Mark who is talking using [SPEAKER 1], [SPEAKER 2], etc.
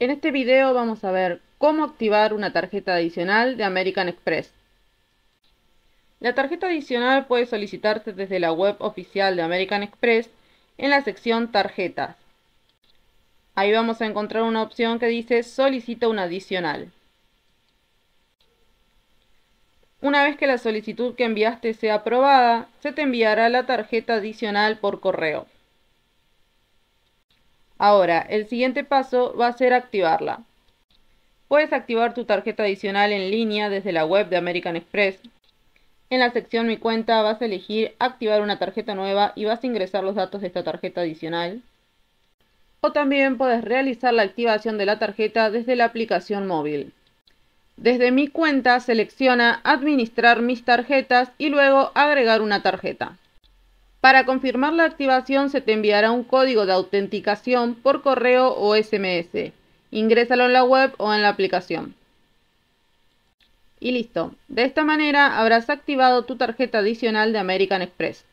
[SPEAKER 1] En este video vamos a ver cómo activar una tarjeta adicional de American Express. La tarjeta adicional puede solicitarse desde la web oficial de American Express en la sección Tarjetas. Ahí vamos a encontrar una opción que dice Solicita una adicional. Una vez que la solicitud que enviaste sea aprobada, se te enviará la tarjeta adicional por correo. Ahora, el siguiente paso va a ser activarla. Puedes activar tu tarjeta adicional en línea desde la web de American Express. En la sección Mi cuenta vas a elegir activar una tarjeta nueva y vas a ingresar los datos de esta tarjeta adicional. O también puedes realizar la activación de la tarjeta desde la aplicación móvil. Desde mi cuenta selecciona Administrar mis tarjetas y luego Agregar una tarjeta. Para confirmar la activación se te enviará un código de autenticación por correo o SMS. Ingrésalo en la web o en la aplicación. Y listo. De esta manera habrás activado tu tarjeta adicional de American Express.